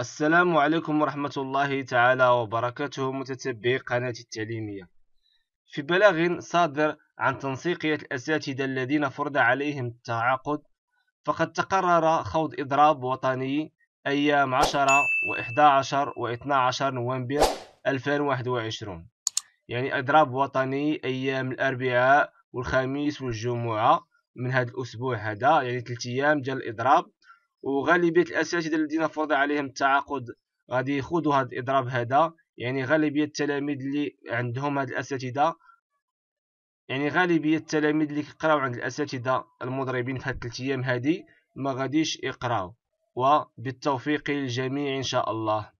السلام عليكم ورحمة الله تعالى وبركاته متتبعي قناة التعليمية في بلاغ صادر عن تنسيقية الأساتذة الذين فرض عليهم التعاقد فقد تقرر خوض إضراب وطني أيام 10 و11 و12 نوفمبر 2021 يعني إضراب وطني أيام الأربعاء والخميس والجمعة من هذا الأسبوع هذا يعني 3 أيام ديال الإضراب وغالبيه الاساتذه الذين فرض عليهم التعاقد غادي يخوضوا هذا الاضراب هذا يعني غالبيه التلاميذ اللي عندهم هاد الاساتذه يعني غالبيه التلاميذ اللي كيقراو عند الاساتذه المضربين في هاد الثلاث ايام هادي ما غاديش يقراو وبالتوفيق للجميع ان شاء الله